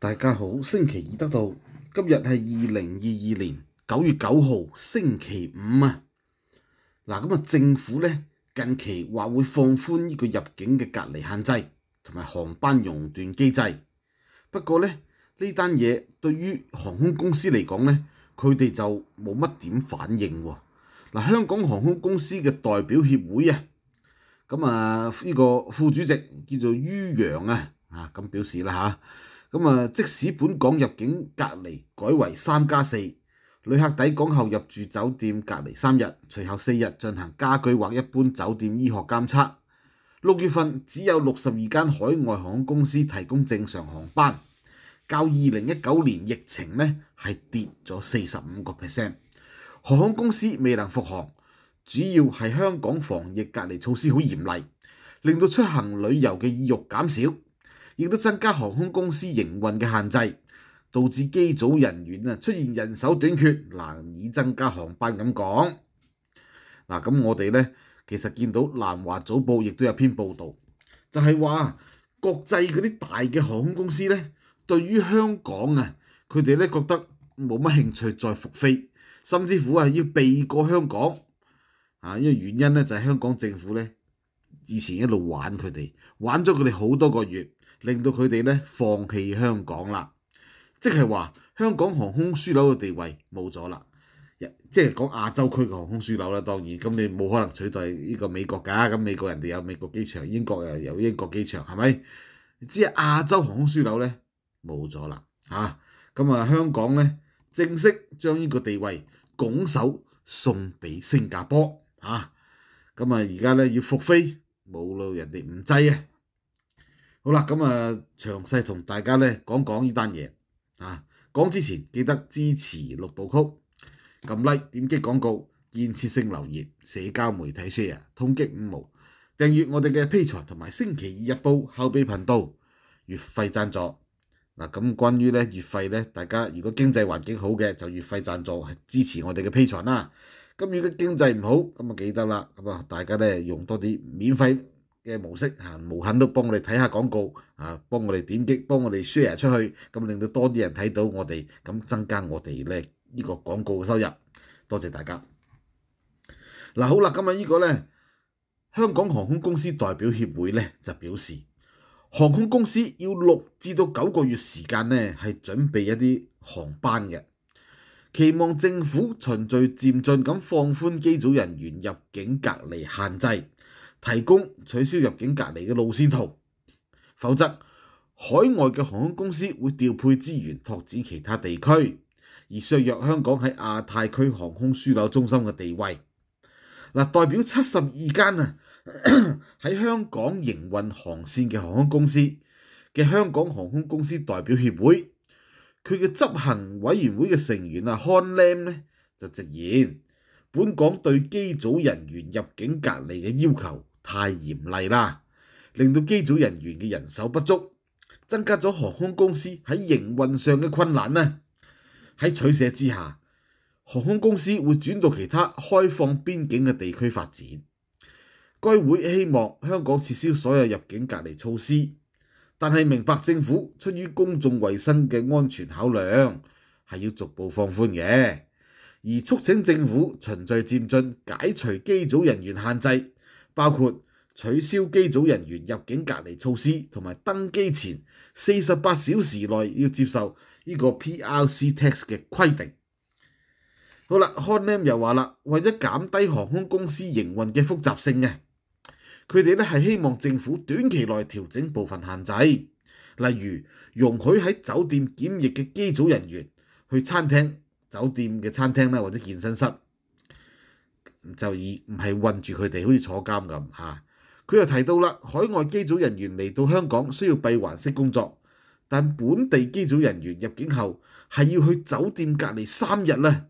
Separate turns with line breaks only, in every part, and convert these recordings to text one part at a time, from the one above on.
大家好，星期二得到今日系二零二二年九月九号星期五啊！嗱，咁啊，政府咧近期话会放宽呢个入境嘅隔离限制同埋航班熔断机制，不过咧呢单嘢对于航空公司嚟讲咧，佢哋就冇乜点反应喎。嗱，香港航空公司嘅代表协会啊，咁啊呢个副主席叫做于洋啊，啊咁表示啦吓。咁啊！即使本港入境隔離改為三加四，旅客抵港後入住酒店隔離三日，隨後四日進行家居或一般酒店醫學監測。六月份只有六十二間海外航空公司提供正常航班，較二零一九年疫情咧係跌咗四十五個 percent。航空公司未能復航，主要係香港防疫隔離措施好嚴厲，令到出行旅遊嘅意欲減少。亦都增加航空公司營運嘅限制，導致機組人員啊出現人手短缺，難以增加航班。咁講嗱，咁我哋咧其實見到南華早報亦都有篇報導，就係話國際嗰啲大嘅航空公司咧，對於香港啊，佢哋咧覺得冇乜興趣再復飛，甚至乎啊要避過香港啊，因為原因咧就係香港政府咧以前一路玩佢哋，玩咗佢哋好多個月。令到佢哋咧放棄香港啦，即係話香港航空樞紐嘅地位冇咗啦，即係講亞洲區嘅航空樞紐啦，當然咁你冇可能取代呢個美國㗎，咁美國人哋有美國機場，英國又有英國機場，係咪？只係亞洲航空樞紐咧冇咗啦嚇，咁啊香港咧正式將呢個地位拱手送俾新加坡嚇，咁啊而家咧要復飛冇咯，人哋唔制啊！好啦，咁啊，詳細同大家咧講講呢單嘢啊！講之前記得支持六部曲，撳 like，點擊廣告，建設性留言，社交媒體 share，通擊五毛，訂閱我哋嘅 P 場同埋星期二日報后备頻道月費贊助嗱。咁關於咧月費咧，大家如果經濟環境好嘅就月費贊助支持我哋嘅 P 場啦。咁如果經濟唔好咁啊，記得啦咁啊，大家咧用多啲免費。嘅模式嚇，無限都幫我哋睇下廣告啊，幫我哋點擊，幫我哋 share 出去，咁令到多啲人睇到我哋，咁增加我哋咧呢個廣告嘅收入。多謝大家嗱，好啦，今日呢個咧，香港航空公司代表協會咧就表示，航空公司要六至到九個月時間咧係準備一啲航班嘅，期望政府循序漸進咁放寬機組人員入境隔離限制。提供取消入境隔離嘅路線圖，否則海外嘅航空公司會調配資源拓展其他地區，而削弱香港喺亞太區航空樞紐中心嘅地位。嗱，代表七十二間啊 喺香港營運航線嘅航空公司嘅香港航空公司代表協會，佢嘅執行委員會嘅成員啊，Han Lam 咧就直言，本港對機組人員入境隔離嘅要求。太严厉啦，令到机组人员嘅人手不足，增加咗航空公司喺营运上嘅困难呢。喺取舍之下，航空公司会转到其他开放边境嘅地区发展。该会希望香港撤销所有入境隔离措施，但系明白政府出于公众卫生嘅安全考量，系要逐步放宽嘅，而促请政府循序渐进解除机组人员限制。包括取消机组人员入境隔离措施，同埋登机前四十八小时内要接受呢个 p c test 嘅规定。好啦，a m 又话啦，为咗减低航空公司营运嘅复杂性嘅，佢哋咧系希望政府短期内调整部分限制，例如容许喺酒店检疫嘅机组人员去餐厅、酒店嘅餐厅咧或者健身室。就以唔係困住佢哋，好似坐監咁嚇。佢又提到啦，海外機組人員嚟到香港需要閉環式工作，但本地機組人員入境後係要去酒店隔離三日咧，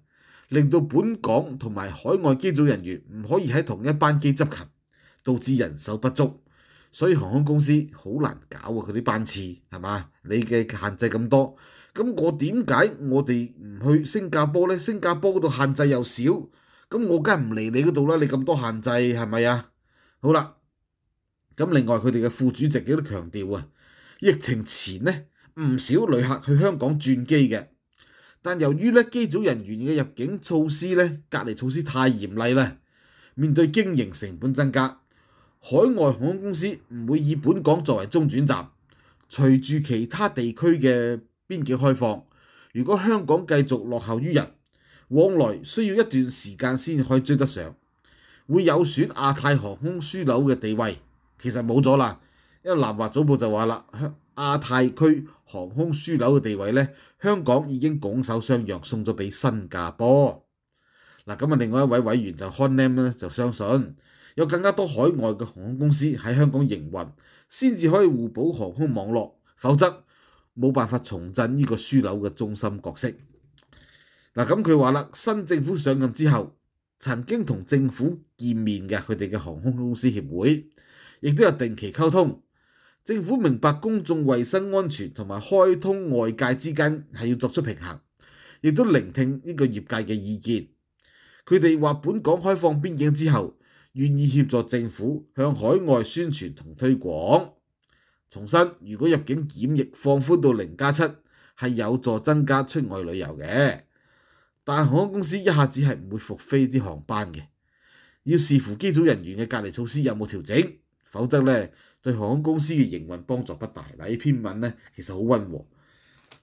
令到本港同埋海外機組人員唔可以喺同一班機執勤，導致人手不足，所以航空公司好難搞佢啲班次係嘛？你嘅限制咁多，咁我點解我哋唔去新加坡咧？新加坡嗰度限制又少。咁我梗係唔嚟你嗰度啦，你咁多限制係咪啊？好啦，咁另外佢哋嘅副主席亦都強調啊，疫情前呢，唔少旅客去香港轉機嘅，但由於咧機組人員嘅入境措施咧隔離措施太嚴厲啦，面對經營成本增加，海外航空公司唔會以本港作為中轉站。隨住其他地區嘅邊境開放，如果香港繼續落後於人。往來需要一段時間先可以追得上，會有損亞太航空樞紐嘅地位，其實冇咗啦。因為南華早報就話啦，亞太區航空樞紐嘅地位咧，香港已經拱手相讓，送咗俾新加坡。嗱，咁啊，另外一位委員就 c o n c a m 咧，就相信有更加多海外嘅航空公司喺香港營運，先至可以互補航空網絡，否則冇辦法重振呢個樞紐嘅中心角色。嗱咁佢話啦，新政府上任之後，曾經同政府見面嘅佢哋嘅航空公司協會，亦都有定期溝通。政府明白公眾卫生安全同埋開通外界之間係要作出平衡，亦都聆聽呢個業界嘅意見。佢哋話：本港開放邊境之後，願意協助政府向海外宣傳同推廣。重申，如果入境檢疫放寬到零加七，係有助增加出外旅遊嘅。但航空公司一下子係唔會復飛啲航班嘅，要視乎機組人員嘅隔離措施有冇調整，否則咧對航空公司嘅營運幫助不大。嗱，呢篇文咧其實好温和。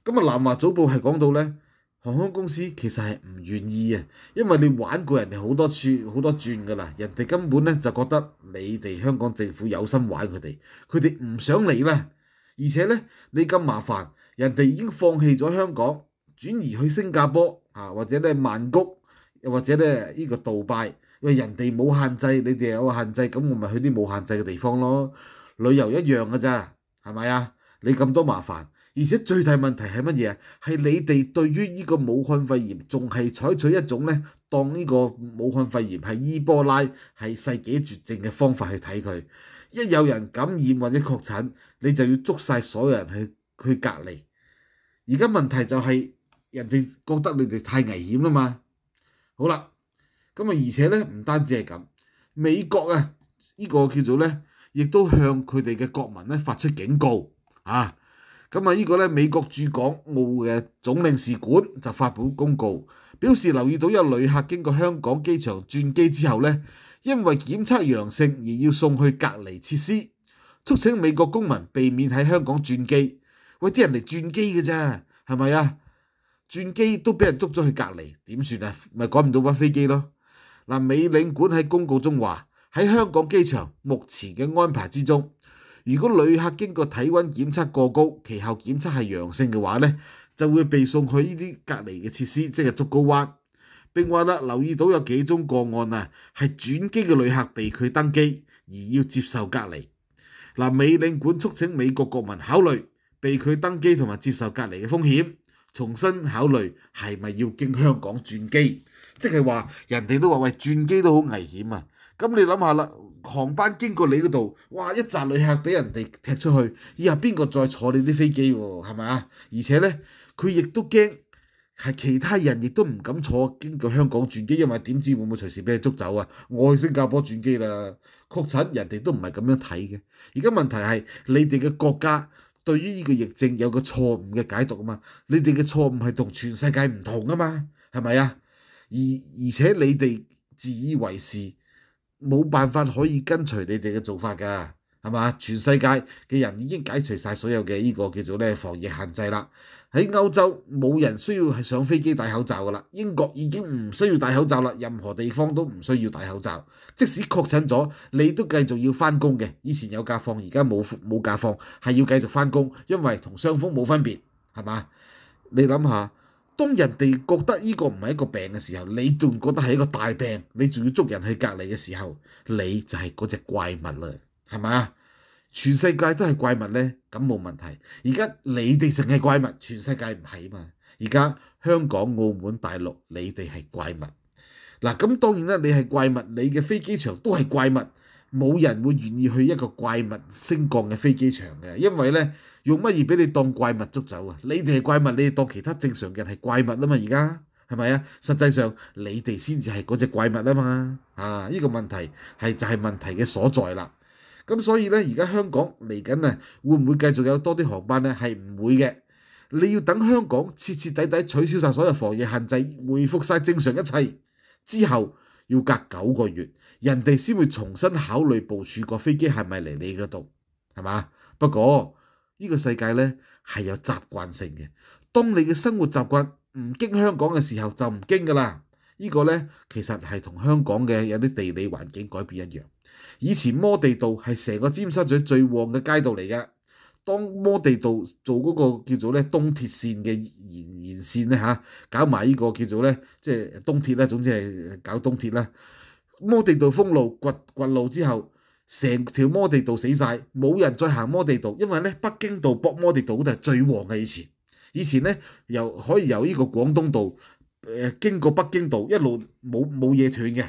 咁啊，南華早報係講到咧，航空公司其實係唔願意啊，因為你玩過人哋好多次好多轉噶啦，人哋根本咧就覺得你哋香港政府有心玩佢哋，佢哋唔想嚟啦，而且咧你咁麻煩，人哋已經放棄咗香港，轉移去新加坡。啊，或者咧曼谷，又或者咧呢個杜拜，因為人哋冇限制，你哋有限制，咁我咪去啲冇限制嘅地方咯。旅遊一樣㗎咋，係咪啊？你咁多麻煩，而且最大問題係乜嘢？係你哋對於呢個武漢肺炎仲係採取一種咧當呢個武漢肺炎係伊波拉係世紀絕症嘅方法去睇佢。一有人感染或者確診，你就要捉曬所有人去去隔離。而家問題就係。人哋覺得你哋太危險啦嘛，好啦，咁啊而且咧唔單止係咁，美國啊呢個叫做咧，亦都向佢哋嘅國民咧發出警告啊。咁啊呢個咧美國駐港澳嘅總領事館就發布公告，表示留意到有旅客經過香港機場轉機之後咧，因為檢測陽性而要送去隔離設施，促請美國公民避免喺香港轉機。喂，啲人嚟轉機㗎啫，係咪啊？轉機都俾人捉咗去隔離，點算啊？咪趕唔到班飛機咯！嗱，美領館喺公告中話，喺香港機場目前嘅安排之中，如果旅客經過體温檢測過高，其後檢測係陽性嘅話咧，就會被送去呢啲隔離嘅設施，即係竹高灣。並話啦，留意到有幾宗個案啊，係轉機嘅旅客被拒登機而要接受隔離。嗱，美領館促請美國國民考慮被拒登機同埋接受隔離嘅風險。重新考慮係咪要經香港轉機，即係話人哋都話喂轉機都好危險啊！咁你諗下啦，航班經過你嗰度，哇一扎旅客俾人哋踢出去，以後邊個再坐你啲飛機喎？係咪啊？而且咧，佢亦都驚係其他人亦都唔敢坐經過香港轉機，因為點知會唔會隨時俾你捉走啊？我去新加坡轉機啦，確診人哋都唔係咁樣睇嘅。而家問題係你哋嘅國家。對於呢個疫症有個錯誤嘅解讀啊嘛，你哋嘅錯誤係同全世界唔同啊嘛，係咪啊？而而且你哋自以為是，冇辦法可以跟隨你哋嘅做法㗎。係嘛？全世界嘅人已經解除曬所有嘅呢個叫做咧防疫限制啦。喺歐洲冇人需要係上飛機戴口罩噶啦。英國已經唔需要戴口罩啦，任何地方都唔需要戴口罩。即使確診咗，你都繼續要翻工嘅。以前有假放，而家冇冇假放，係要繼續翻工，因為同傷風冇分別，係嘛？你諗下，當人哋覺得呢個唔係一個病嘅時候，你仲覺得係一個大病，你仲要捉人去隔離嘅時候，你就係嗰只怪物啦。系咪啊？全世界都係怪物咧，咁冇問題。而家你哋淨係怪物，全世界唔係啊嘛。而家香港、澳門、大陸，你哋係怪物嗱。咁當然啦，你係怪物，你嘅飛機場都係怪物，冇人會願意去一個怪物升降嘅飛機場嘅，因為咧用乜嘢俾你當怪物捉走啊？你哋係怪物，你哋當其他正常嘅人係怪物啊嘛。而家係咪啊？實際上你哋先至係嗰只怪物啊嘛。啊，呢個問題係就係問題嘅所在啦。咁所以咧，而家香港嚟緊啊，會唔會繼續有多啲航班呢？係唔會嘅。你要等香港徹徹底底取消晒所有防疫限制，恢復晒正常一切之後，要隔九個月，人哋先會重新考慮部署個飛機係咪嚟你嗰度，係嘛？不過呢個世界呢，係有習慣性嘅，當你嘅生活習慣唔經香港嘅時候就唔經噶啦。呢個呢，其實係同香港嘅有啲地理環境改變一樣。以前摩地道係成個尖沙咀最旺嘅街道嚟嘅。當摩地道做嗰個叫做咧東鐵線嘅延延線咧嚇，搞埋呢個叫做咧即係東鐵咧，總之係搞東鐵啦。摩地道封路掘掘路之後，成條摩地道死曬，冇人再行摩地道，因為咧北京道博摩地道嗰度係最旺嘅。以前以前咧由可以由呢個廣東道誒經過北京道一路冇冇嘢斷嘅。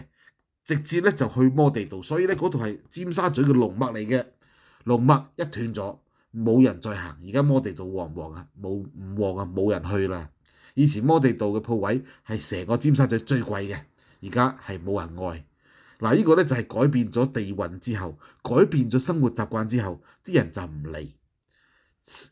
直接咧就去摩地道，所以咧嗰度係尖沙咀嘅龍脈嚟嘅，龍脈一斷咗，冇人再行。而家摩地道黃黃啊，冇唔旺啊，冇人去啦。以前摩地道嘅鋪位係成個尖沙咀最貴嘅，而家係冇人愛。嗱，呢個咧就係改變咗地運之後，改變咗生活習慣之後，啲人就唔嚟。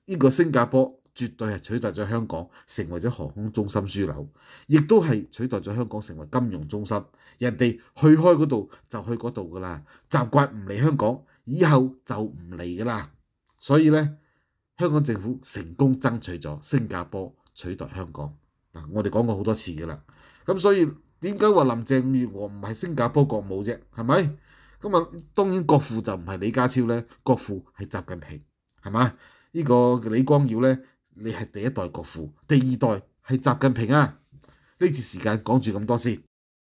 呢個新加坡。絕對係取代咗香港，成為咗航空中心樞紐，亦都係取代咗香港成為金融中心。人哋去開嗰度就去嗰度㗎啦，習慣唔嚟香港，以後就唔嚟㗎啦。所以呢，香港政府成功爭取咗新加坡取代香港嗱，我哋講過好多次㗎啦。咁所以點解話林鄭月娥唔係新加坡國母啫？係咪？咁啊，當然國父就唔係李家超呢，國父係習近平，係嘛？呢個李光耀呢，你係第一代國父，第二代係習近平啊！呢節時間講住咁多先。